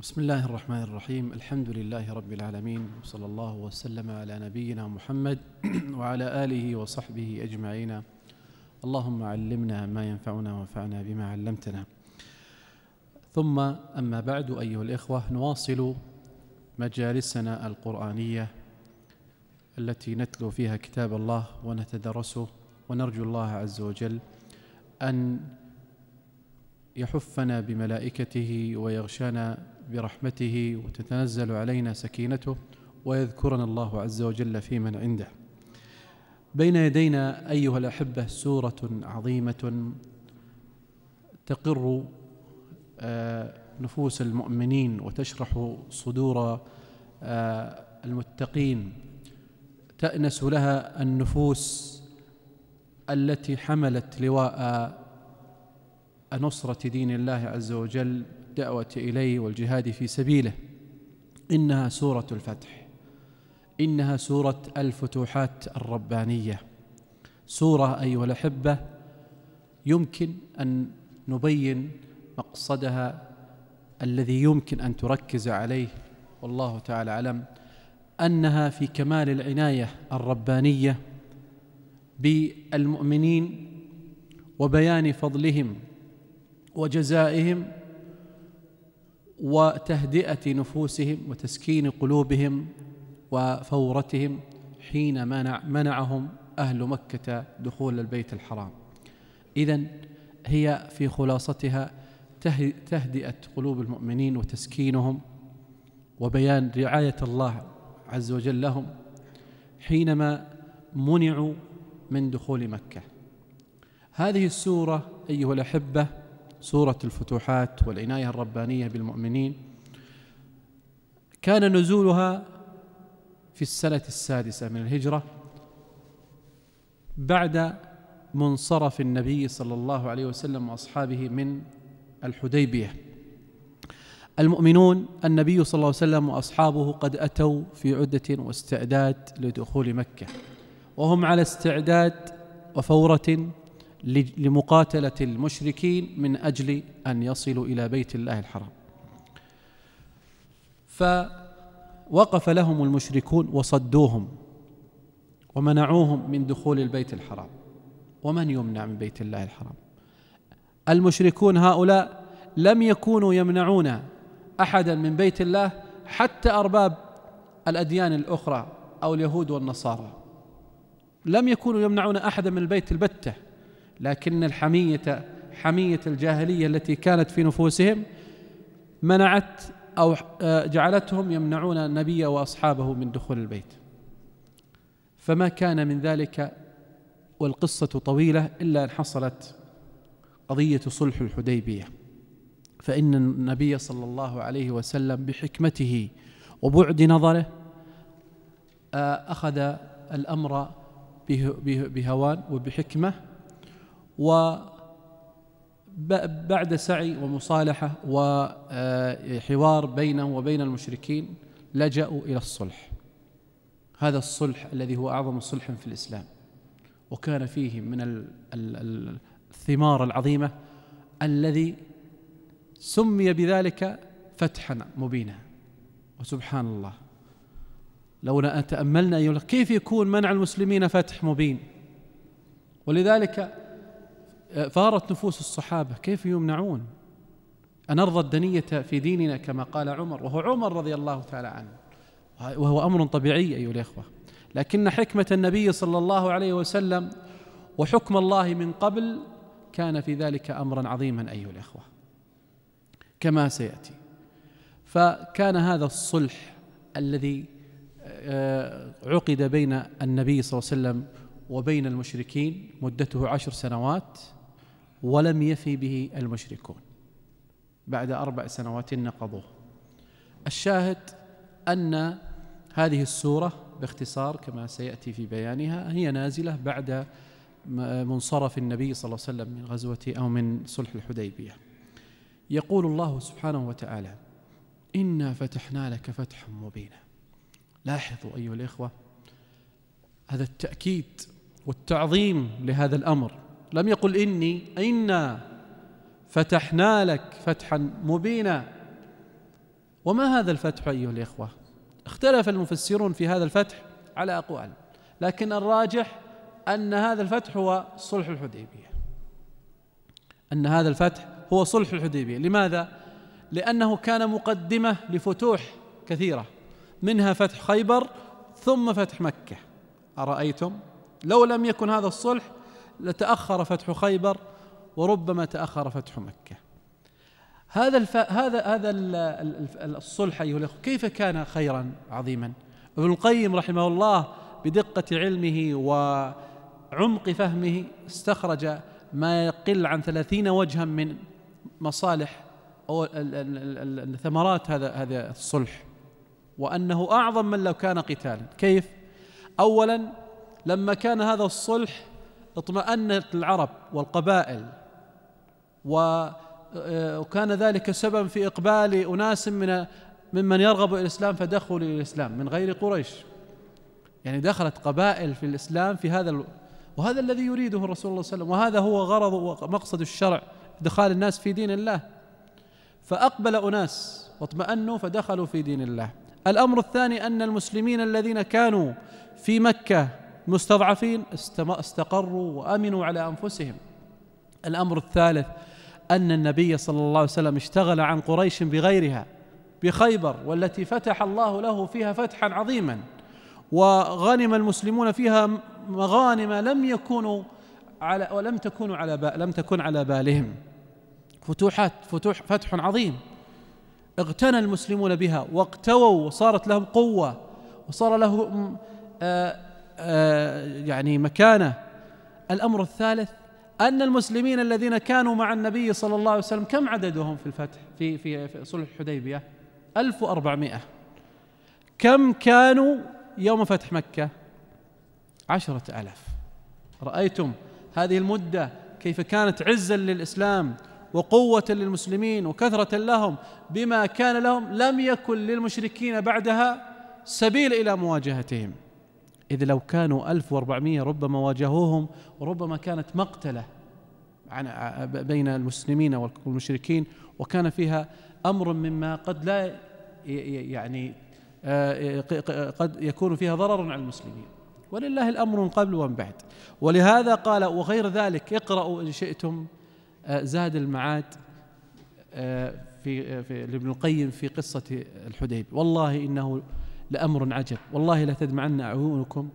بسم الله الرحمن الرحيم الحمد لله رب العالمين وصلى الله وسلم على نبينا محمد وعلى آله وصحبه أجمعين اللهم علمنا ما ينفعنا وانفعنا بما علمتنا ثم أما بعد أيها الإخوة نواصل مجالسنا القرآنية التي نتلو فيها كتاب الله ونتدرسه ونرجو الله عز وجل أن يحفنا بملائكته ويغشانا برحمته وتتنزل علينا سكينته ويذكرنا الله عز وجل في من عنده بين يدينا أيها الأحبة سورة عظيمة تقر آه، نفوس المؤمنين وتشرح صدور آه، المتقين تأنس لها النفوس التي حملت لواء نصرة دين الله عز وجل الدعوة إليه والجهاد في سبيله إنها سورة الفتح إنها سورة الفتوحات الربانية سورة أيها الأحبة يمكن أن نبين مقصدها الذي يمكن أن تركز عليه والله تعالى أعلم أنها في كمال العناية الربانية بالمؤمنين وبيان فضلهم وجزائهم وتهدئه نفوسهم وتسكين قلوبهم وفورتهم حين منع منعهم اهل مكه دخول البيت الحرام اذا هي في خلاصتها تهدئه قلوب المؤمنين وتسكينهم وبيان رعايه الله عز وجل لهم حينما منعوا من دخول مكه هذه السوره ايها الاحبه سورة الفتوحات والعناية الربانية بالمؤمنين كان نزولها في السنة السادسة من الهجرة بعد منصرف النبي صلى الله عليه وسلم واصحابه من الحديبيه. المؤمنون النبي صلى الله عليه وسلم واصحابه قد اتوا في عده واستعداد لدخول مكه وهم على استعداد وفوره لمقاتله المشركين من اجل ان يصلوا الى بيت الله الحرام فوقف لهم المشركون وصدوهم ومنعوهم من دخول البيت الحرام ومن يمنع من بيت الله الحرام المشركون هؤلاء لم يكونوا يمنعون احدا من بيت الله حتى ارباب الاديان الاخرى او اليهود والنصارى لم يكونوا يمنعون احدا من البيت البته لكن الحمية حمية الجاهلية التي كانت في نفوسهم منعت أو آه، جعلتهم يمنعون النبي وأصحابه من دخول البيت فما كان من ذلك والقصة طويلة إلا أن حصلت قضية صلح الحديبية فإن النبي صلى الله عليه وسلم بحكمته وبعد نظره آه، أخذ الأمر بهوان وبحكمة وبعد سعي ومصالحة وحوار آه، بينه وبين المشركين لجأوا إلى الصلح هذا الصلح الذي هو أعظم صلح في الإسلام وكان فيه من الثمار العظيمة الذي سمي بذلك فتحا مبينا وسبحان الله لولا أن تأملنا كيف يكون منع المسلمين فتح مبين ولذلك فارت نفوس الصحابة كيف يمنعون أن أرضى الدنية في ديننا كما قال عمر وهو عمر رضي الله تعالى عنه وهو أمر طبيعي أيها الإخوة لكن حكمة النبي صلى الله عليه وسلم وحكم الله من قبل كان في ذلك أمرا عظيما أيها الإخوة كما سيأتي فكان هذا الصلح الذي آه، عقد بين النبي صلى الله عليه وسلم وبين المشركين مدته عشر سنوات ولم يفي به المشركون بعد أربع سنوات نقضوه الشاهد أن هذه السورة باختصار كما سيأتي في بيانها هي نازلة بعد منصرف النبي صلى الله عليه وسلم من غزوة أو من صلح الحديبية يقول الله سبحانه وتعالى إنا فتحنا لك فتحا مبينا لاحظوا أيها الإخوة هذا التأكيد والتعظيم لهذا الأمر لم يقل إني إنا فتحنا لك فتحا مبينا وما هذا الفتح أيها الإخوة اختلف المفسرون في هذا الفتح على أقوال لكن الراجح أن هذا الفتح هو صلح الحديبية أن هذا الفتح هو صلح الحديبية لماذا؟ لأنه كان مقدمة لفتوح كثيرة منها فتح خيبر ثم فتح مكة أرأيتم؟ لو لم يكن هذا الصلح لتأخر فتح خيبر وربما تأخر فتح مكة هذا الف... هذا هذا الصلح أيها الأخوة كيف كان خيرا عظيما ابن القيم رحمه الله بدقة علمه وعمق فهمه استخرج ما يقل عن ثلاثين وجها من مصالح أو ثمرات هذا هذا الصلح وأنه أعظم من لو كان قتالا كيف؟ أولا لما كان هذا الصلح اطمأنت العرب والقبائل آه، وكان ذلك سبب في إقبال أناس من ممن يرغب الإسلام فدخلوا الإسلام من غير قريش يعني دخلت قبائل في الإسلام في هذا وهذا الذي يريده الرسول صلى الله عليه وسلم وهذا هو غرض ومقصد الشرع إدخال الناس في دين الله فأقبل أناس واطمأنوا فدخلوا في دين الله الأمر الثاني أن المسلمين الذين كانوا في مكة المستضعفين استقروا وامنوا على انفسهم الامر الثالث ان النبي صلى الله عليه وسلم اشتغل عن قريش بغيرها بخيبر والتي فتح الله له فيها فتحا عظيما وغنم المسلمون فيها مغانم لم يكونوا على ولم تكون على لم تكن على بالهم فتوحات فتوح فتح عظيم اغتنى المسلمون بها واقتووا وصارت لهم قوه وصار لهم آه آه، يعني مكانه الامر الثالث ان المسلمين الذين كانوا مع النبي صلى الله عليه وسلم كم عددهم في الفتح في في, صلح الحديبيه 1400 كم كانوا يوم فتح مكه عشرة ألاف رأيتم هذه المدة كيف كانت عزا للإسلام وقوة للمسلمين وكثرة لهم بما كان لهم لم يكن للمشركين بعدها سبيل إلى مواجهتهم إذ لو كانوا 1400 ربما واجهوهم وربما كانت مقتلة عن بين المسلمين والمشركين وكان فيها أمر مما قد لا يعني آه، قد يكون فيها ضرر على المسلمين ولله الأمر من قبل ومن بعد ولهذا قال وغير ذلك اقرأوا إن شئتم آه، زاد المعاد آه، في, في لابن القيم في قصة الحديب والله إنه لأمر عجب والله لا تدمعن أعينكم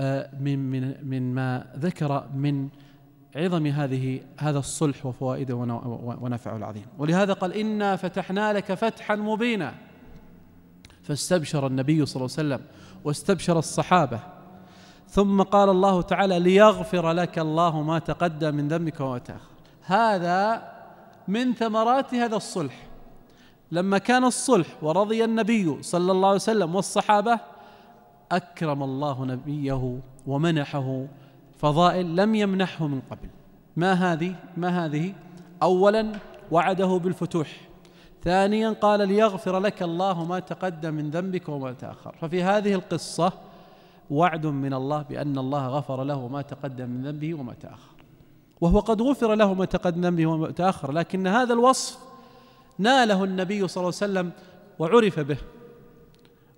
آه، من من من ما ذكر من عظم هذه هذا الصلح وفوائده ونفعه العظيم ولهذا قال إنا فتحنا لك فتحا مبينا فاستبشر النبي صلى الله عليه وسلم واستبشر الصحابة ثم قال الله تعالى ليغفر لك الله ما تقدم من ذنبك وما تأخر هذا من ثمرات هذا الصلح لما كان الصلح ورضي النبي صلى الله عليه وسلم والصحابه اكرم الله نبيه ومنحه فضائل لم يمنحه من قبل ما هذه ما هذه اولا وعده بالفتوح ثانيا قال ليغفر لك الله ما تقدم من ذنبك وما تاخر ففي هذه القصه وعد من الله بان الله غفر له ما تقدم من ذنبه وما تاخر وهو قد غفر له ما تقدم من ذنبه وما تاخر لكن هذا الوصف ناله النبي صلى الله عليه وسلم وعرف به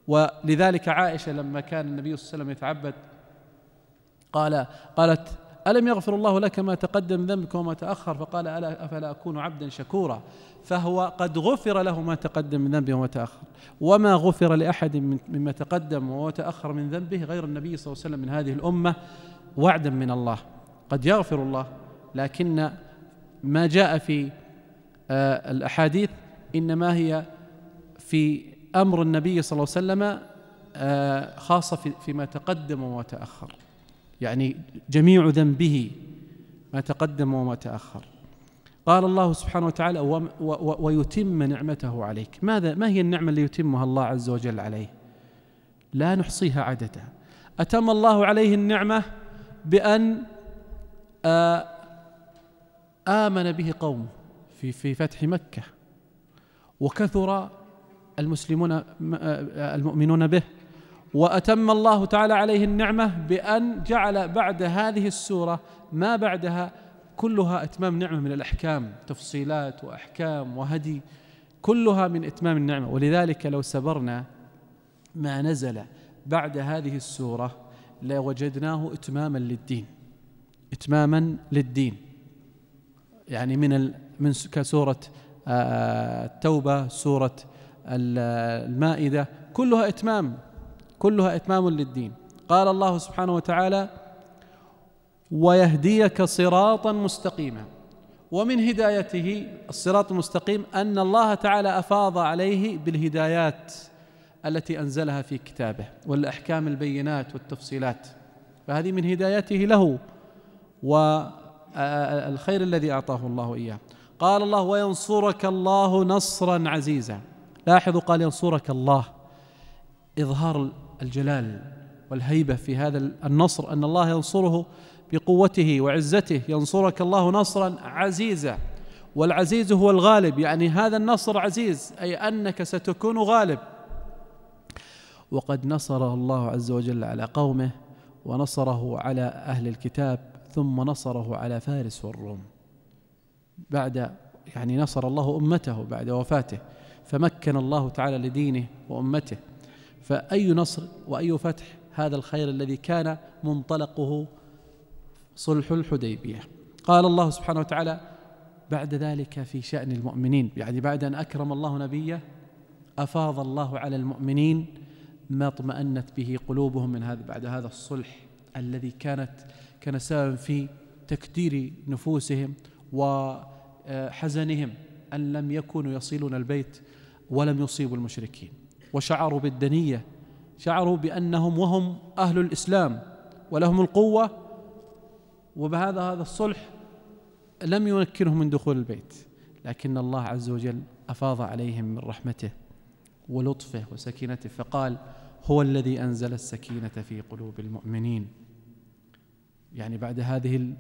ولذلك عائشة لما كان النبي صلى الله عليه وسلم يتعبد قال قالت ألم يغفر الله لك ما تقدم ذنبك وما تأخر فقال ألا أفلا أكون عبدا شكورا فهو قد غفر له ما تقدم من ذنبه وما تأخر وما غفر لأحد مما تقدم وما تأخر من ذنبه غير النبي صلى الله عليه وسلم من هذه الأمة وعدا من الله قد يغفر الله لكن ما جاء في آه، الأحاديث إنما هي في أمر النبي صلى الله عليه وسلم آه، خاصة فيما تقدم وما تأخر يعني جميع ذنبه ما تقدم وما تأخر قال الله سبحانه وتعالى ويتم نعمته عليك ماذا ما هي النعمة اللي يتمها الله عز وجل عليه لا نحصيها عددا أتم الله عليه النعمة بأن آه، آمن به قومه في في فتح مكة وكثر المسلمون المؤمنون به وأتم الله تعالى عليه النعمة بأن جعل بعد هذه السورة ما بعدها كلها إتمام نعمة من الأحكام تفصيلات وأحكام وهدي كلها من إتمام النعمة ولذلك لو سبرنا ما نزل بعد هذه السورة لوجدناه إتماما للدين إتماما للدين يعني من من كسوره التوبه سوره المائده كلها اتمام كلها اتمام للدين قال الله سبحانه وتعالى ويهديك صراطا مستقيما ومن هدايته الصراط المستقيم ان الله تعالى افاض عليه بالهدايات التي انزلها في كتابه والاحكام البينات والتفصيلات فهذه من هدايته له والخير الذي اعطاه الله اياه قال الله وينصرك الله نصرا عزيزا لاحظوا قال ينصرك الله إظهار الجلال والهيبة في هذا النصر أن الله ينصره بقوته وعزته ينصرك الله نصرا عزيزا والعزيز هو الغالب يعني هذا النصر عزيز أي أنك ستكون غالب وقد نصره الله عز وجل على قومه ونصره على أهل الكتاب ثم نصره على فارس والروم بعد يعني نصر الله امته بعد وفاته فمكن الله تعالى لدينه وامته فاي نصر واي فتح هذا الخير الذي كان منطلقه صلح الحديبيه قال الله سبحانه وتعالى بعد ذلك في شان المؤمنين يعني بعد ان اكرم الله نبيه افاض الله على المؤمنين ما اطمأنت به قلوبهم من هذا بعد هذا الصلح الذي كانت كان سببا في تكدير نفوسهم وحزنهم أن لم يكونوا يصلون البيت ولم يصيبوا المشركين وشعروا بالدنية شعروا بأنهم وهم أهل الإسلام ولهم القوة وبهذا هذا الصلح لم يمكنهم من دخول البيت لكن الله عز وجل أفاض عليهم من رحمته ولطفه وسكينته فقال هو الذي أنزل السكينة في قلوب المؤمنين يعني بعد هذه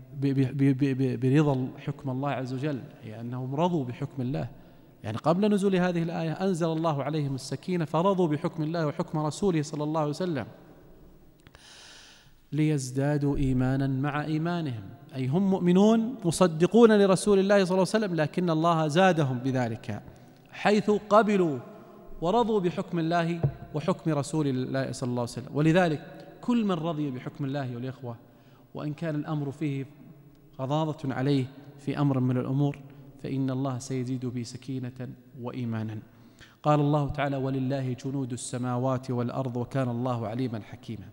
برضا حكم الله عز وجل يعني أنهم رضوا بحكم الله يعني قبل نزول هذه الآية أنزل الله عليهم السكينة فرضوا بحكم الله وحكم رسوله صلى الله عليه وسلم ليزدادوا إيمانا مع إيمانهم أي هم مؤمنون مصدقون لرسول الله صلى الله عليه وسلم لكن الله زادهم بذلك حيث قبلوا ورضوا بحكم الله وحكم رسول الله صلى الله عليه وسلم ولذلك كل من رضي بحكم الله والإخوة وإن كان الأمر فيه غضاضة عليه في أمر من الأمور فإن الله سيزيد به سكينة وإيمانا قال الله تعالى ولله جنود السماوات والأرض وكان الله عليما حكيما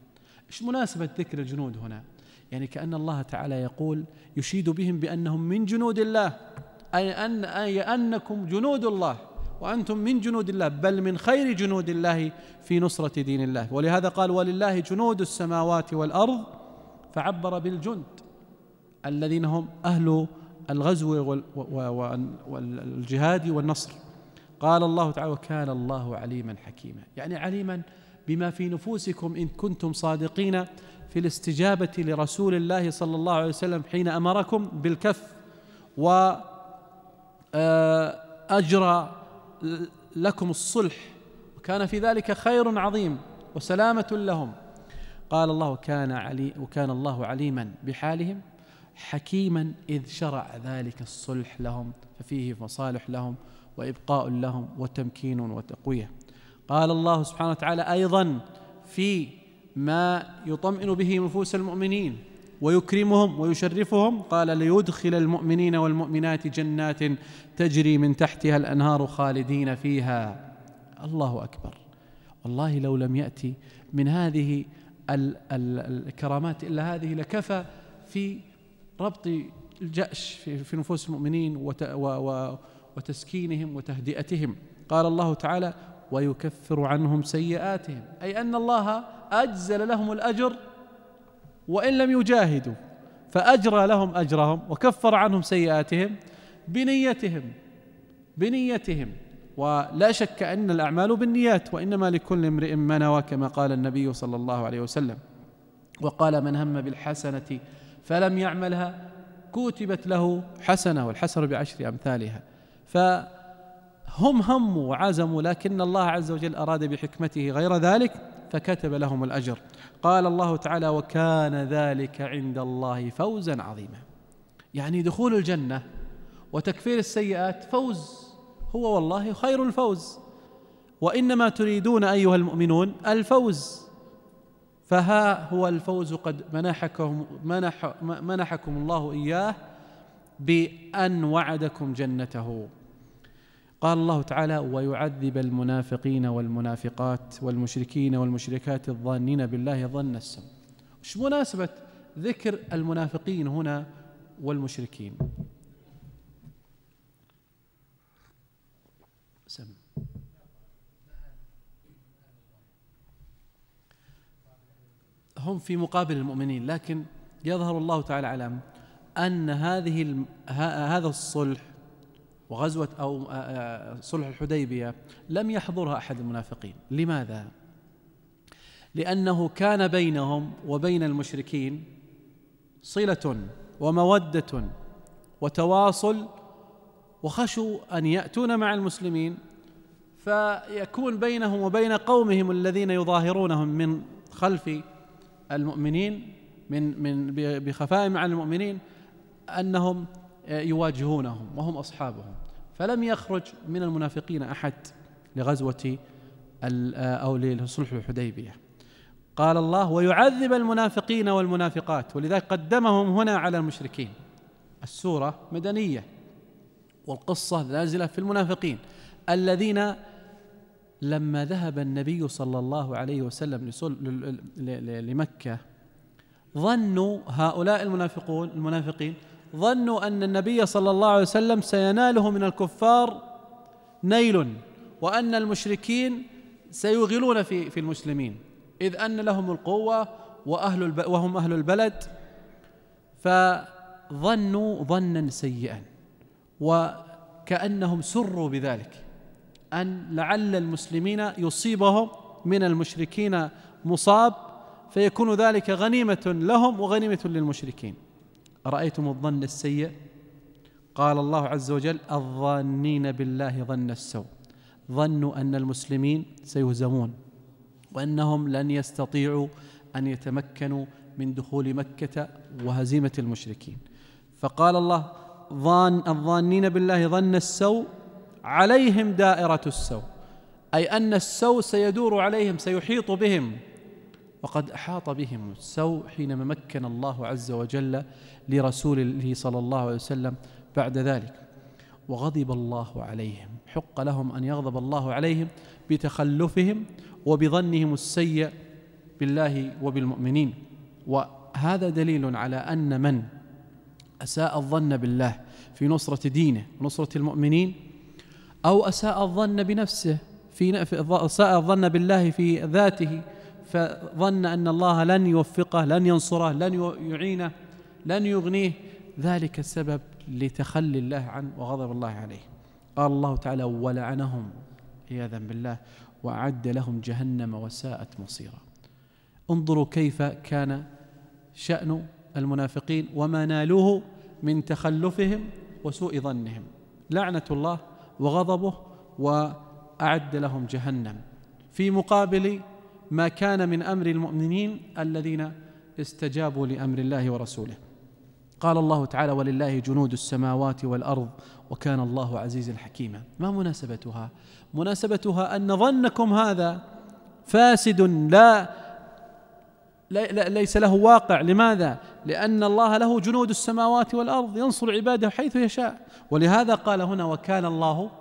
إيش مناسبة ذكر الجنود هنا يعني كأن الله تعالى يقول يشيد بهم بأنهم من جنود الله أي, أن أي أنكم جنود الله وأنتم من جنود الله بل من خير جنود الله في نصرة دين الله ولهذا قال ولله جنود السماوات والأرض فعبر بالجند الذين هم أهل الغزو والجهاد والنصر قال الله تعالى وكان الله عليما حكيما يعني عليما بما في نفوسكم إن كنتم صادقين في الاستجابة لرسول الله صلى الله عليه وسلم حين أمركم بالكف و آه، أجرى لكم الصلح وكان في ذلك خير عظيم وسلامة لهم قال الله كان علي وكان الله عليما بحالهم حكيما إذ شرع ذلك الصلح لهم ففيه مصالح لهم وإبقاء لهم وتمكين وتقوية قال الله سبحانه وتعالى أيضا في ما يطمئن به نفوس المؤمنين ويكرمهم ويشرفهم قال ليدخل المؤمنين والمؤمنات جنات تجري من تحتها الأنهار خالدين فيها الله أكبر والله لو لم يأتي من هذه الكرامات إلا هذه لكفى في ربط الجأش في نفوس المؤمنين وتسكينهم وتهدئتهم قال الله تعالى ويكفر عنهم سيئاتهم أي أن الله أجزل لهم الأجر وإن لم يجاهدوا فأجرى لهم أجرهم وكفر عنهم سيئاتهم بنيتهم بنيتهم ولا شك ان الاعمال بالنيات وانما لكل امرئ ما نوى كما قال النبي صلى الله عليه وسلم وقال من هم بالحسنه فلم يعملها كتبت له حسنه والحسنه بعشر امثالها فهم هموا وعزموا لكن الله عز وجل اراد بحكمته غير ذلك فكتب لهم الاجر قال الله تعالى وكان ذلك عند الله فوزا عظيما يعني دخول الجنه وتكفير السيئات فوز هو والله خير الفوز وانما تريدون ايها المؤمنون الفوز فها هو الفوز قد منحكم منح منحكم الله اياه بان وعدكم جنته قال الله تعالى ويعذب المنافقين والمنافقات والمشركين والمشركات الظانين بالله ظن السم ايش مناسبه ذكر المنافقين هنا والمشركين هم في مقابل المؤمنين لكن يظهر الله تعالى على أن هذه هذا الصلح وغزوة أو آه، آه، صلح الحديبية لم يحضرها أحد المنافقين لماذا؟ لأنه كان بينهم وبين المشركين صلة ومودة وتواصل وخشوا أن يأتون مع المسلمين فيكون بينهم وبين قومهم الذين يظاهرونهم من خلف المؤمنين من من بخفاء عن المؤمنين انهم آه، يواجهونهم وهم اصحابهم فلم يخرج من المنافقين احد لغزوه آه، او لصلح الحديبيه قال الله ويعذب المنافقين والمنافقات ولذلك قدمهم هنا على المشركين السوره مدنيه والقصه نازله في المنافقين الذين لما ذهب النبي صلى الله عليه وسلم لمكة ظنوا هؤلاء المنافقون المنافقين ظنوا أن النبي صلى الله عليه وسلم سيناله من الكفار نيل وأن المشركين سيغلون في في المسلمين إذ أن لهم القوة وأهل وهم أهل البلد فظنوا ظنا سيئا وكأنهم سروا بذلك أن لعل المسلمين يصيبهم من المشركين مصاب فيكون ذلك غنيمة لهم وغنيمة للمشركين أرأيتم الظن السيء قال الله عز وجل الظانين بالله ظن السوء ظنوا أن المسلمين سيهزمون وأنهم لن يستطيعوا أن يتمكنوا من دخول مكة وهزيمة المشركين فقال الله ظان الظانين بالله ظن السوء عليهم دائرة السوء أي أن السوء سيدور عليهم سيحيط بهم وقد أحاط بهم السوء حينما مكن الله عز وجل لرسوله صلى الله عليه وسلم بعد ذلك وغضب الله عليهم حق لهم أن يغضب الله عليهم بتخلفهم وبظنهم السيء بالله وبالمؤمنين وهذا دليل على أن من أساء الظن بالله في نصرة دينه ونصرة المؤمنين أو أساء الظن بنفسه في أساء الظن بالله في ذاته فظن أن الله لن يوفقه لن ينصره لن يعينه لن يغنيه ذلك السبب لتخلي الله عنه وغضب الله عليه قال الله تعالى ولعنهم عياذا بالله وأعد لهم جهنم وساءت مصيرا انظروا كيف كان شأن المنافقين وما نالوه من تخلفهم وسوء ظنهم لعنة الله وغضبه وأعد لهم جهنم في مقابل ما كان من أمر المؤمنين الذين استجابوا لأمر الله ورسوله قال الله تعالى ولله جنود السماوات والأرض وكان الله عزيزا حكيما ما مناسبتها مناسبتها أن ظنكم هذا فاسد لا ليس له واقع لماذا لأن الله له جنود السماوات والأرض ينصر عباده حيث يشاء ولهذا قال هنا وكان الله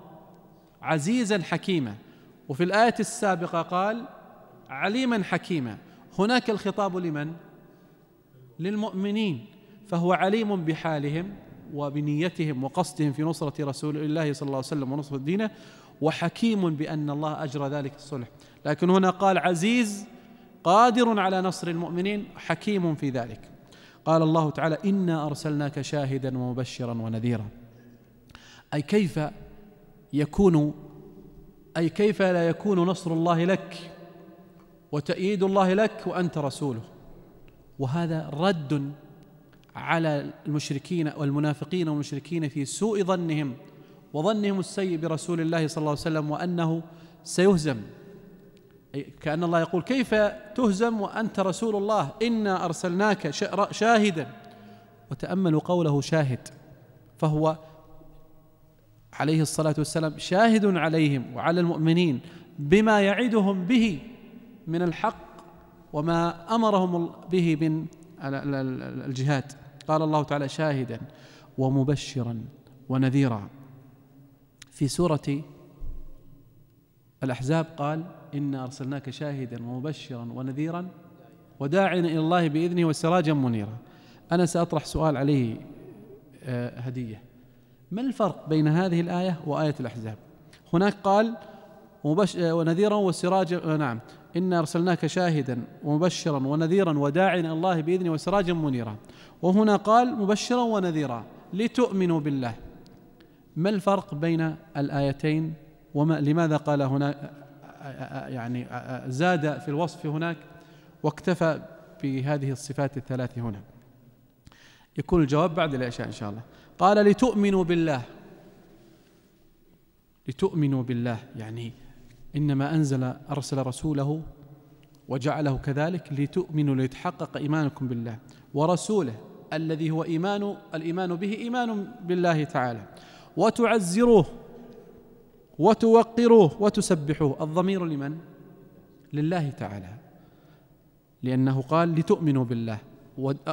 عزيزا حكيما وفي الآية السابقة قال عليما حكيما هناك الخطاب لمن؟ للمؤمنين فهو عليم بحالهم وبنيتهم وقصدهم في نصرة رسول الله صلى الله عليه وسلم ونصرة دينه وحكيم بأن الله أجرى ذلك الصلح لكن هنا قال عزيز قادر على نصر المؤمنين حكيم في ذلك قال الله تعالى إنا أرسلناك شاهدا ومبشرا ونذيرا أي كيف يكون أي كيف لا يكون نصر الله لك وتأييد الله لك وأنت رسوله وهذا رد على المشركين والمنافقين والمشركين في سوء ظنهم وظنهم السيء برسول الله صلى الله عليه وسلم وأنه سيهزم كأن الله يقول كيف تهزم وأنت رسول الله إنا أرسلناك شاهدا وتأملوا قوله شاهد فهو عليه الصلاة والسلام شاهد عليهم وعلى المؤمنين بما يعدهم به من الحق وما أمرهم به من الجهاد قال الله تعالى شاهدا ومبشرا ونذيرا في سورة الأحزاب قال إنا أرسلناك شاهدا ومبشرا ونذيرا وداعيا إلى الله بإذنه وسراجا منيرا أنا سأطرح سؤال عليه آه، هدية ما الفرق بين هذه الآية وآية الأحزاب هناك قال آه، ونذيرا وسراجا آه، نعم إنا أرسلناك شاهدا ومبشرا ونذيرا وداعيا إلى الله بإذنه وسراجا منيرا وهنا قال مبشرا ونذيرا لتؤمنوا بالله ما الفرق بين الآيتين وما لماذا قال هنا يعني زاد في الوصف هناك واكتفى بهذه الصفات الثلاث هنا يكون الجواب بعد العشاء إن شاء الله قال لتؤمنوا بالله لتؤمنوا بالله يعني إنما أنزل أرسل رسوله وجعله كذلك لتؤمنوا ليتحقق إيمانكم بالله ورسوله الذي هو إيمان الإيمان به إيمان بالله تعالى وتعزروه وتوقروه وتسبحوه الضمير لمن لله تعالى لانه قال لتؤمنوا بالله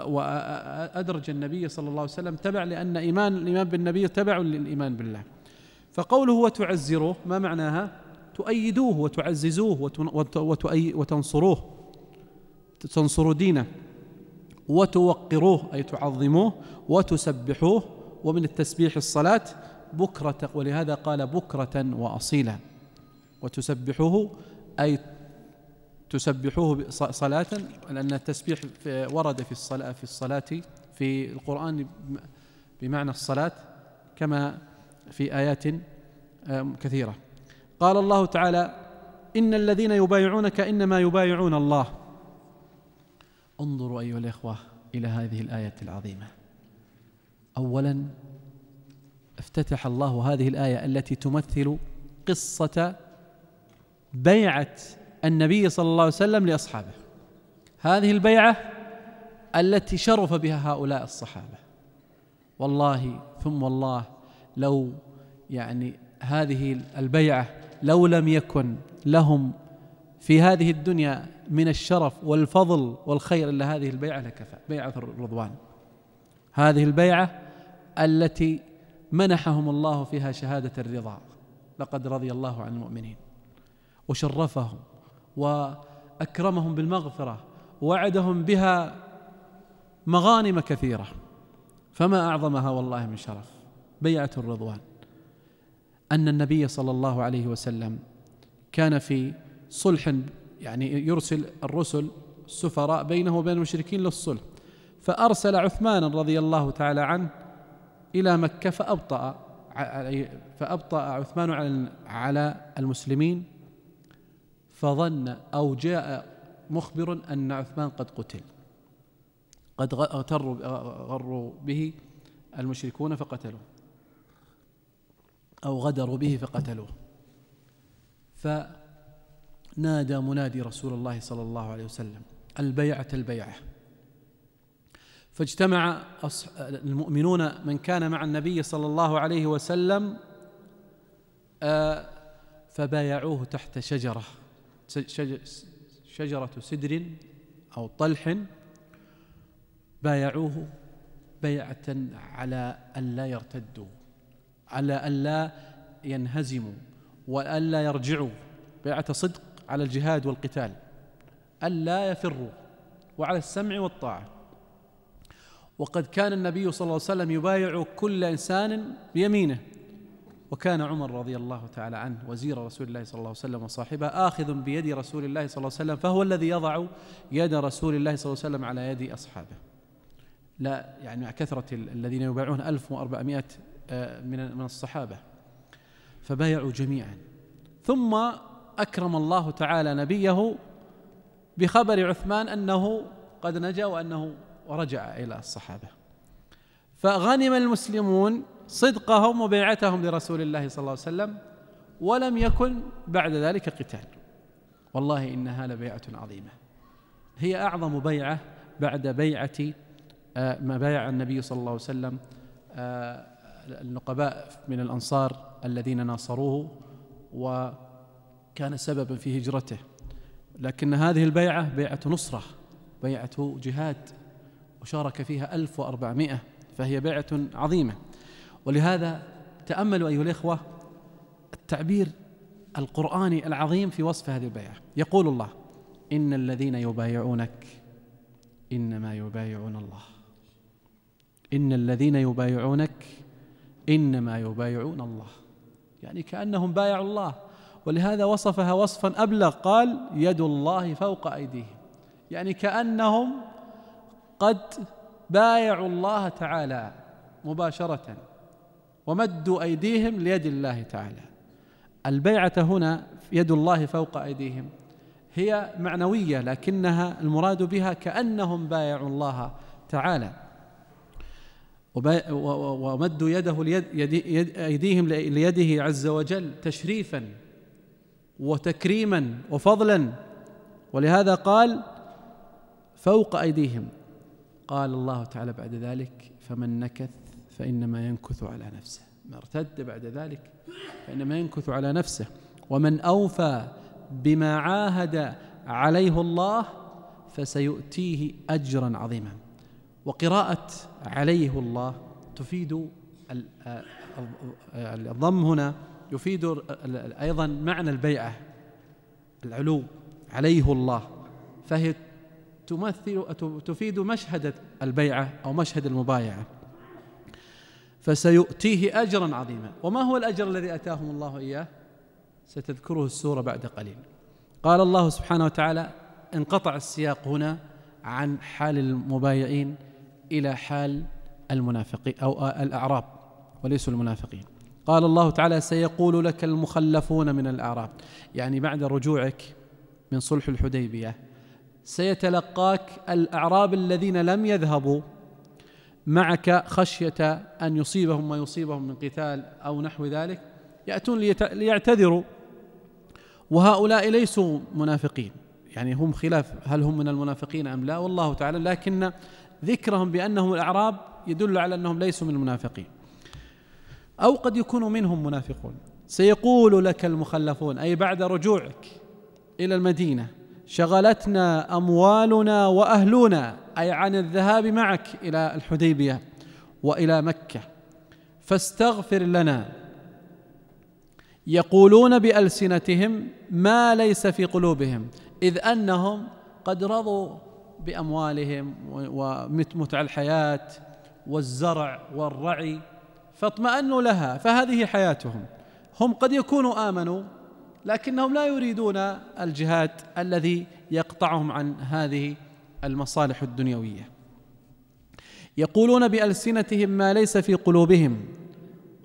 وادرج النبي صلى الله عليه وسلم تبع لان ايمان الايمان بالنبي تبع للايمان بالله فقوله وتعزروه ما معناها تؤيدوه وتعززوه وتنصروه تنصروا دينه وتوقروه اي تعظموه وتسبحوه ومن التسبيح الصلاه بكرة ولهذا قال بكرة وأصيلا وتسبحه أي تسبحوه صلاة لأن التسبيح ورد في الصلاة في الصلاة في القرآن بمعنى الصلاة كما في آيات آه، كثيرة قال الله تعالى إن الذين يبايعونك إنما يبايعون الله انظروا أيها الإخوة إلى هذه الآية العظيمة أولا افتتح الله هذه الايه التي تمثل قصه بيعه النبي صلى الله عليه وسلم لاصحابه هذه البيعه التي شرف بها هؤلاء الصحابه والله ثم والله لو يعني هذه البيعه لو لم يكن لهم في هذه الدنيا من الشرف والفضل والخير الا هذه البيعه لكفى بيعه الرضوان هذه البيعه التي منحهم الله فيها شهاده الرضا لقد رضي الله عن المؤمنين وشرفهم واكرمهم بالمغفره وعدهم بها مغانم كثيره فما اعظمها والله من شرف بيعه الرضوان ان النبي صلى الله عليه وسلم كان في صلح يعني يرسل الرسل السفراء بينه وبين المشركين للصلح فارسل عثمان رضي الله تعالى عنه إلى مكة فأبطأ فأبطأ عثمان على المسلمين فظن أو جاء مخبر أن عثمان قد قتل قد اغتروا غروا به المشركون فقتلوه أو غدروا به فقتلوه فنادى منادي رسول الله صلى الله عليه وسلم البيعة البيعة فاجتمع المؤمنون من كان مع النبي صلى الله عليه وسلم آه، فبايعوه تحت شجرة شجرة سدر أو طلح بايعوه بيعة على ألا يرتدوا على ألا ينهزموا وألا يرجعوا بيعة صدق على الجهاد والقتال ألا يفروا وعلى السمع والطاعة وقد كان النبي صلى الله عليه وسلم يبايع كل انسان بيمينه وكان عمر رضي الله تعالى عنه وزير رسول الله صلى الله عليه وسلم وصاحبه آخذ بيد رسول الله صلى الله عليه وسلم فهو الذي يضع يد رسول الله صلى الله عليه وسلم على يد أصحابه لا يعني مع كثرة الذين يبايعون 1400 آه، من من الصحابة فبايعوا جميعا ثم أكرم الله تعالى نبيه بخبر عثمان أنه قد نجا وأنه ورجع إلى الصحابة فغنم المسلمون صدقهم وبيعتهم لرسول الله صلى الله عليه وسلم ولم يكن بعد ذلك قتال والله إنها لبيعة عظيمة هي أعظم بيعة بعد بيعة آه، ما بايع النبي صلى الله عليه وسلم آه، النقباء من الأنصار الذين ناصروه وكان سببا في هجرته لكن هذه البيعة بيعة نصرة بيعة جهاد وشارك فيها 1400 فهي بيعة عظيمة ولهذا تأملوا أيها الإخوة التعبير القرآني العظيم في وصف هذه البيعة يقول الله إن الذين يبايعونك إنما يبايعون الله إن الذين يبايعونك إنما يبايعون الله يعني كأنهم بايعوا الله ولهذا وصفها وصفا أبلغ قال يد الله فوق أيديهم يعني كأنهم قد بايعوا الله تعالى مباشرة ومدوا أيديهم ليد الله تعالى البيعة هنا يد الله فوق أيديهم هي معنوية لكنها المراد بها كأنهم بايعوا الله تعالى ومدوا يده ليد يد يد أيديهم ليده عز وجل تشريفا وتكريما وفضلا ولهذا قال فوق أيديهم قال الله تعالى بعد ذلك فمن نكث فإنما ينكث على نفسه ما ارتد بعد ذلك فإنما ينكث على نفسه ومن أوفى بما عاهد عليه الله فسيؤتيه أجرا عظيما وقراءة عليه الله تفيد الضم هنا يفيد أيضا معنى البيعة العلو عليه الله فهي تمثل تفيد مشهد البيعة أو مشهد المبايعة فسيؤتيه أجرا عظيما وما هو الأجر الذي أتاهم الله إياه ستذكره السورة بعد قليل قال الله سبحانه وتعالى انقطع السياق هنا عن حال المبايعين إلى حال المنافقين أو الأعراب وليسوا المنافقين قال الله تعالى سيقول لك المخلفون من الأعراب يعني بعد رجوعك من صلح الحديبية سيتلقاك الاعراب الذين لم يذهبوا معك خشيه ان يصيبهم ما يصيبهم من قتال او نحو ذلك ياتون ليعتذروا وهؤلاء ليسوا منافقين يعني هم خلاف هل هم من المنافقين ام لا والله تعالى لكن ذكرهم بانهم الاعراب يدل على انهم ليسوا من المنافقين او قد يكونوا منهم منافقون سيقول لك المخلفون اي بعد رجوعك الى المدينه شغلتنا اموالنا واهلنا اي عن الذهاب معك الى الحديبيه والى مكه فاستغفر لنا يقولون بالسنتهم ما ليس في قلوبهم اذ انهم قد رضوا باموالهم ومتع الحياه والزرع والرعي فاطمأنوا لها فهذه حياتهم هم قد يكونوا امنوا لكنهم لا يريدون الجهاد الذي يقطعهم عن هذه المصالح الدنيويه يقولون بالسنتهم ما ليس في قلوبهم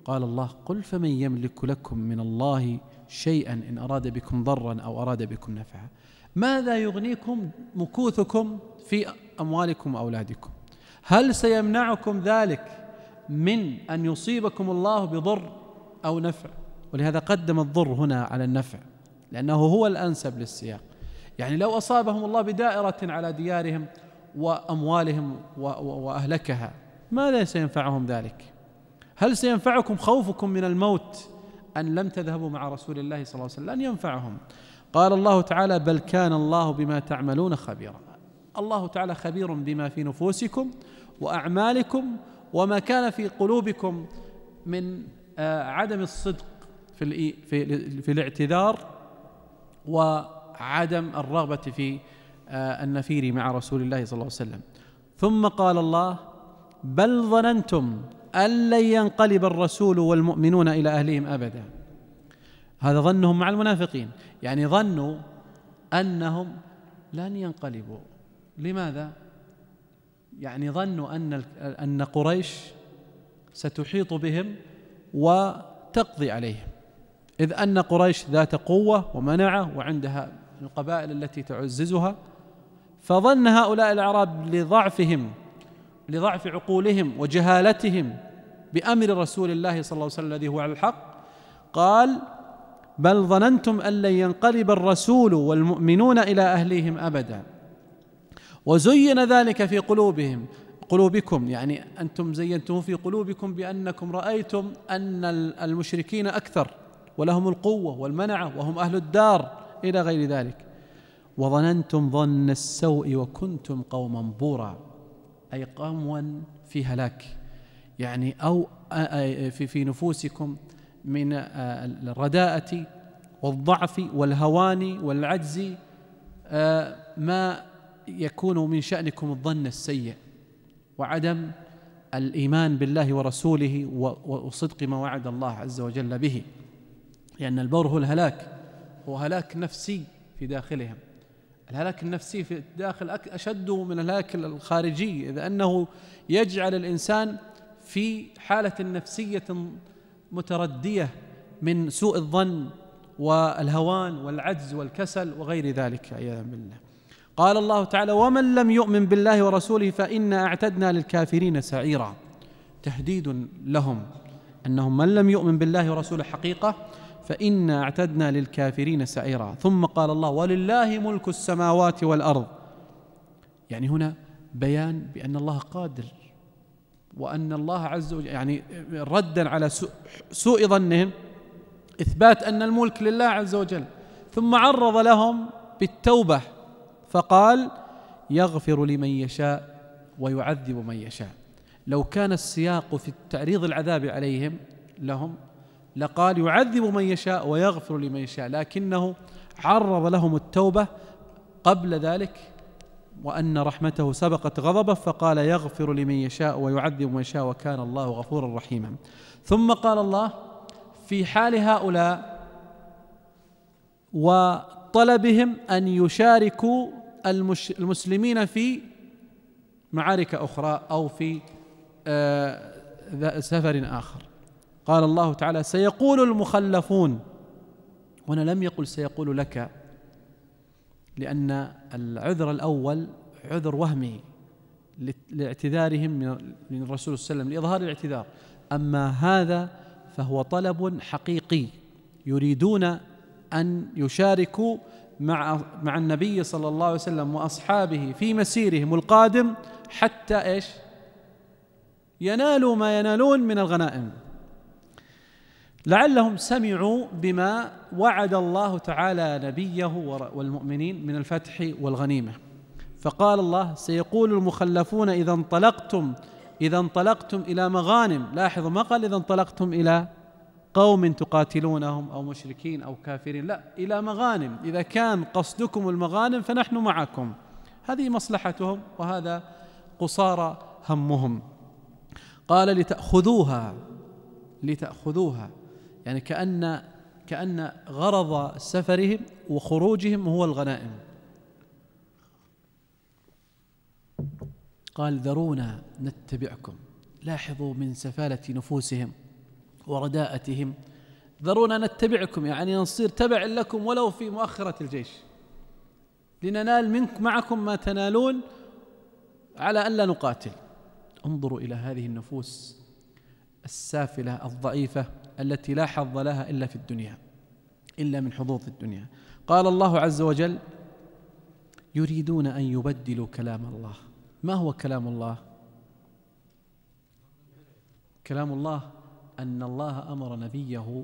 قال الله قل فمن يملك لكم من الله شيئا ان اراد بكم ضرا او اراد بكم نفعا ماذا يغنيكم مكوثكم في اموالكم واولادكم هل سيمنعكم ذلك من ان يصيبكم الله بضر او نفع ولهذا قدم الضر هنا على النفع لأنه هو الأنسب للسياق يعني لو أصابهم الله بدائرة على ديارهم وأموالهم وأهلكها ماذا سينفعهم ذلك هل سينفعكم خوفكم من الموت أن لم تذهبوا مع رسول الله صلى الله عليه وسلم لن ينفعهم قال الله تعالى بل كان الله بما تعملون خبيرا الله تعالى خبير بما في نفوسكم وأعمالكم وما كان في قلوبكم من آه، عدم الصدق في في الاعتذار وعدم الرغبة في آه، النفير مع رسول الله صلى الله عليه وسلم ثم قال الله بل ظننتم أن لن ينقلب الرسول والمؤمنون إلى أهلهم أبدا هذا ظنهم مع المنافقين يعني ظنوا أنهم لن ينقلبوا لماذا؟ يعني ظنوا أن أن قريش ستحيط بهم وتقضي عليهم إذ أن قريش ذات قوة ومنعة وعندها القبائل التي تعززها فظن هؤلاء الأعراب لضعفهم لضعف عقولهم وجهالتهم بأمر رسول الله صلى الله عليه وسلم الذي هو على الحق قال بل ظننتم أن لن ينقلب الرسول والمؤمنون إلى أهليهم أبدا وزين ذلك في قلوبهم قلوبكم يعني أنتم زينتم في قلوبكم بأنكم رأيتم أن المشركين أكثر ولهم القوه والمنعه وهم اهل الدار الى غير ذلك وظننتم ظن السوء وكنتم قوما بورا اي قوما في هلاك يعني او في في نفوسكم من الرداءه والضعف والهوان والعجز ما يكون من شأنكم الظن السيء وعدم الإيمان بالله ورسوله وصدق ما وعد الله عز وجل به لأن البور هو الهلاك هو هلاك نفسي في داخلهم الهلاك النفسي في الداخل أشد من الهلاك الخارجي إذ أنه يجعل الإنسان في حالة نفسية متردية من سوء الظن والهوان والعجز والكسل وغير ذلك عياذا بالله قال الله تعالى ومن لم يؤمن بالله ورسوله فإنا أعتدنا للكافرين سعيرا تهديد لهم أنهم من لم يؤمن بالله ورسوله حقيقة فإنا اعتدنا للكافرين سعيرا ثم قال الله ولله ملك السماوات والأرض يعني هنا بيان بأن الله قادر وأن الله عز وجل يعني ردا على سوء ظنهم إثبات أن الملك لله عز وجل ثم عرض لهم بالتوبة فقال يغفر لمن يشاء ويعذب من يشاء لو كان السياق في تعريض العذاب عليهم لهم لقال يعذب من يشاء ويغفر لمن يشاء لكنه عرض لهم التوبه قبل ذلك وان رحمته سبقت غضبه فقال يغفر لمن يشاء ويعذب من يشاء وكان الله غفورا رحيما ثم قال الله في حال هؤلاء وطلبهم ان يشاركوا المسلمين في معارك اخرى او في آه، سفر اخر قال الله تعالى سيقول المخلفون هنا لم يقل سيقول لك لأن العذر الأول عذر وهمي لاعتذارهم من الرسول صلى الله عليه وسلم لإظهار الاعتذار أما هذا فهو طلب حقيقي يريدون أن يشاركوا مع مع النبي صلى الله عليه وسلم وأصحابه في مسيرهم القادم حتى إيش ينالوا ما ينالون من الغنائم لعلهم سمعوا بما وعد الله تعالى نبيه والمؤمنين من الفتح والغنيمه فقال الله سيقول المخلفون اذا انطلقتم اذا انطلقتم الى مغانم لاحظوا ما قال اذا انطلقتم الى قوم تقاتلونهم او مشركين او كافرين لا الى مغانم اذا كان قصدكم المغانم فنحن معكم هذه مصلحتهم وهذا قصارى همهم قال لتاخذوها لتاخذوها يعني كأن كأن غرض سفرهم وخروجهم هو الغنائم قال ذرونا نتبعكم لاحظوا من سفالة نفوسهم ورداءتهم ذرونا نتبعكم يعني نصير تبع لكم ولو في مؤخرة الجيش لننال منك معكم ما تنالون على ألا نقاتل انظروا إلى هذه النفوس السافلة الضعيفة التي لا حظ لها إلا في الدنيا إلا من حظوظ الدنيا قال الله عز وجل يريدون أن يبدلوا كلام الله ما هو كلام الله كلام الله أن الله أمر نبيه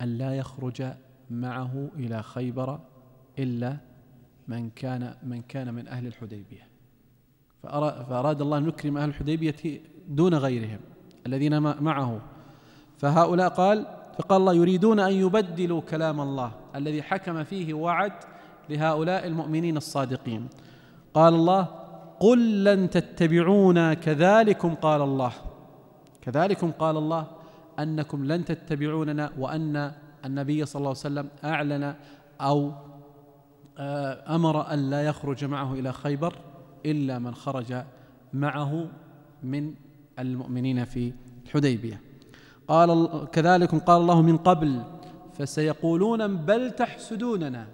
أن لا يخرج معه إلى خيبر إلا من كان من كان من أهل الحديبية فأراد الله أن يكرم أهل الحديبية دون غيرهم الذين معه فهؤلاء قال فقال الله يريدون أن يبدلوا كلام الله الذي حكم فيه وعد لهؤلاء المؤمنين الصادقين قال الله قل لن تتبعونا كذلكم قال الله كذلكم قال الله أنكم لن تتبعوننا وأن النبي صلى الله عليه وسلم أعلن أو آه، أمر أن لا يخرج معه إلى خيبر إلا من خرج معه من المؤمنين في الحديبية قال كذلك قال الله من قبل فسيقولون بل تحسدوننا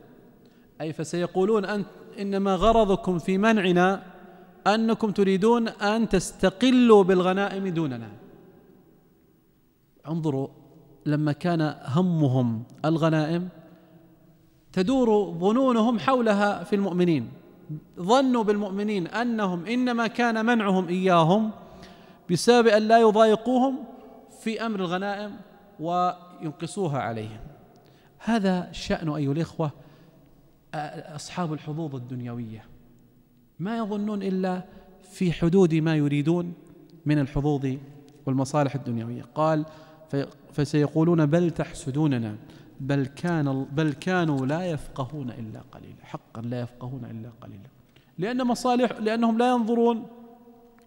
أي فسيقولون أنت إنما غرضكم في منعنا أنكم تريدون أن تستقلوا بالغنائم دوننا انظروا لما كان همهم الغنائم تدور ظنونهم حولها في المؤمنين ظنوا بالمؤمنين انهم انما كان منعهم اياهم بسبب أن لا يضايقوهم في أمر الغنائم وينقصوها عليهم هذا شأن أيها الإخوة أصحاب الحظوظ الدنيوية ما يظنون إلا في حدود ما يريدون من الحظوظ والمصالح الدنيوية قال فسيقولون بل تحسدوننا بل كان بل كانوا لا يفقهون إلا قليلا حقا لا يفقهون إلا قليلا لأن مصالح لأنهم لا ينظرون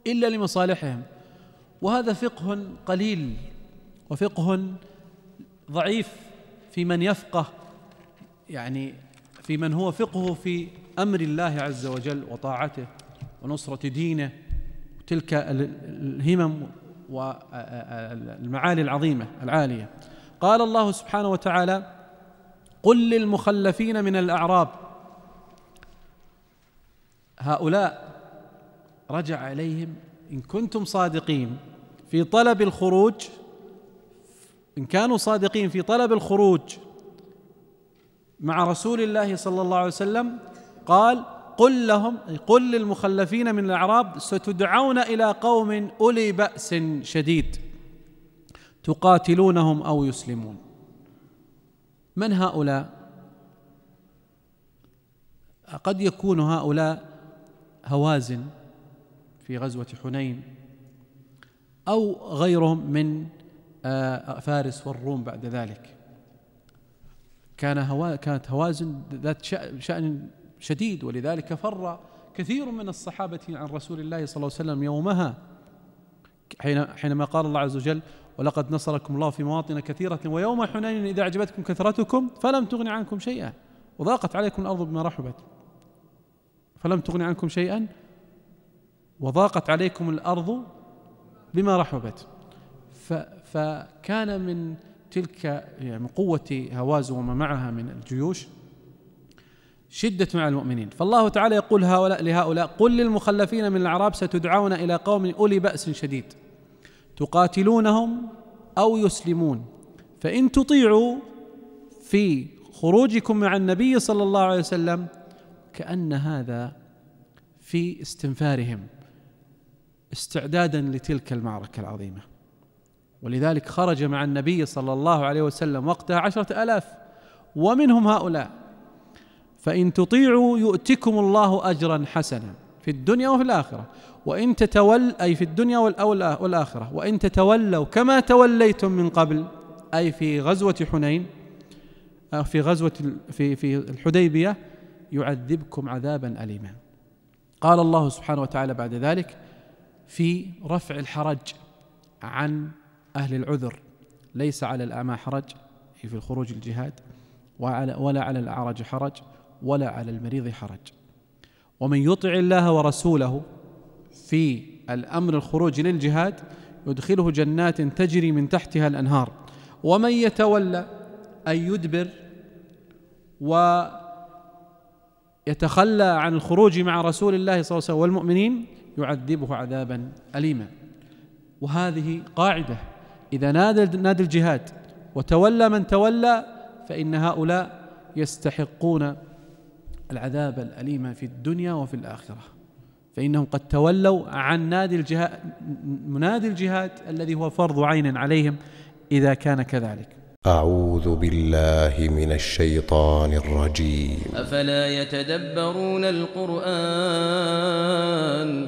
إلا لمصالحهم وهذا فقه قليل وفقه ضعيف في من يفقه يعني في من هو فقهه في امر الله عز وجل وطاعته ونصره دينه تلك الهمم والمعالي العظيمه العاليه قال الله سبحانه وتعالى قل للمخلفين من الاعراب هؤلاء رجع اليهم ان كنتم صادقين في طلب الخروج ان كانوا صادقين في طلب الخروج مع رسول الله صلى الله عليه وسلم قال قل لهم قل للمخلفين من الاعراب ستدعون الى قوم اولي باس شديد تقاتلونهم او يسلمون من هؤلاء قد يكون هؤلاء هوازن في غزوه حنين أو غيرهم من آه، فارس والروم بعد ذلك كان هوا كانت هوازن ذات شأن شديد ولذلك فر كثير من الصحابة عن رسول الله صلى الله عليه وسلم يومها حينما قال الله عز وجل ولقد نصركم الله في مواطن كثيرة ويوم حنين إذا أعجبتكم كثرتكم فلم تغن عنكم شيئا وضاقت عليكم الأرض بما رحبت فلم تغن عنكم شيئا وضاقت عليكم الأرض بما رحبت فكان من تلك يعني من قوة هواز وما معها من الجيوش شدة مع المؤمنين فالله تعالى يقول هؤلاء لهؤلاء قل للمخلفين من الأعراب ستدعون إلى قوم أولي بأس شديد تقاتلونهم أو يسلمون فإن تطيعوا في خروجكم مع النبي صلى الله عليه وسلم كأن هذا في استنفارهم استعدادا لتلك المعركة العظيمة ولذلك خرج مع النبي صلى الله عليه وسلم وقتها عشرة ألاف ومنهم هؤلاء فإن تطيعوا يؤتكم الله أجرا حسنا في الدنيا وفي الآخرة وإن تتول أي في الدنيا والآخرة وإن تتولوا كما توليتم من قبل أي في غزوة حنين في غزوة في في الحديبية يعذبكم عذابا أليما قال الله سبحانه وتعالى بعد ذلك في رفع الحرج عن أهل العذر ليس على الأعمى حرج في الخروج الجهاد ولا على الأعرج حرج ولا على المريض حرج ومن يطع الله ورسوله في الأمر الخروج للجهاد يدخله جنات تجري من تحتها الأنهار ومن يتولى أن يدبر ويتخلى عن الخروج مع رسول الله صلى الله عليه وسلم والمؤمنين يعذبه عذابا أليما وهذه قاعدة إذا نادى نادى الجهاد وتولى من تولى فإن هؤلاء يستحقون العذاب الأليم في الدنيا وفي الآخرة فإنهم قد تولوا عن نادي الجهاد منادي الجهاد الذي هو فرض عين عليهم إذا كان كذلك أعوذ بالله من الشيطان الرجيم أفلا يتدبرون القرآن